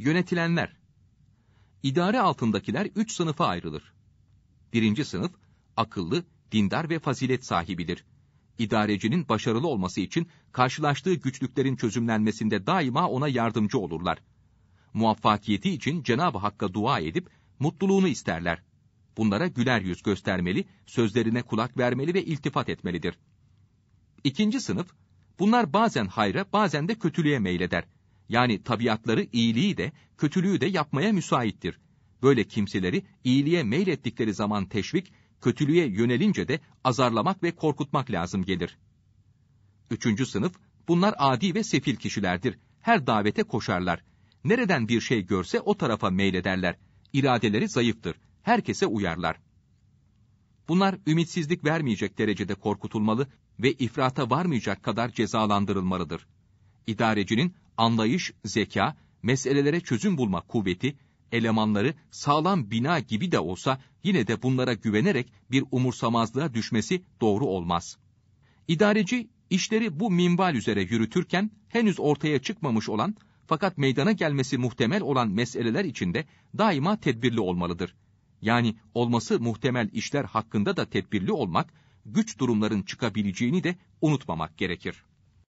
Yönetilenler. İdare altındakiler üç sınıfa ayrılır. Birinci sınıf, akıllı, dindar ve fazilet sahibidir. İdarecinin başarılı olması için karşılaştığı güçlüklerin çözümlenmesinde daima ona yardımcı olurlar. Muvaffakiyeti için Cenab-ı Hakk'a dua edip mutluluğunu isterler. Bunlara güler yüz göstermeli, sözlerine kulak vermeli ve iltifat etmelidir. İkinci sınıf, bunlar bazen hayra bazen de kötülüğe meyleder.'' yani tabiatları iyiliği de kötülüğü de yapmaya müsaittir. Böyle kimseleri iyiliğe meylettikleri zaman teşvik, kötülüğe yönelince de azarlamak ve korkutmak lazım gelir. Üçüncü sınıf, bunlar adi ve sefil kişilerdir. Her davete koşarlar. Nereden bir şey görse o tarafa meylederler. İradeleri zayıftır. Herkese uyarlar. Bunlar ümitsizlik vermeyecek derecede korkutulmalı ve ifrata varmayacak kadar cezalandırılmalıdır. İdarecinin anlayış, zeka, meselelere çözüm bulma kuvveti, elemanları sağlam bina gibi de olsa yine de bunlara güvenerek bir umursamazlığa düşmesi doğru olmaz. İdareci işleri bu minval üzere yürütürken henüz ortaya çıkmamış olan fakat meydana gelmesi muhtemel olan meseleler içinde daima tedbirli olmalıdır. Yani olması muhtemel işler hakkında da tedbirli olmak, güç durumların çıkabileceğini de unutmamak gerekir.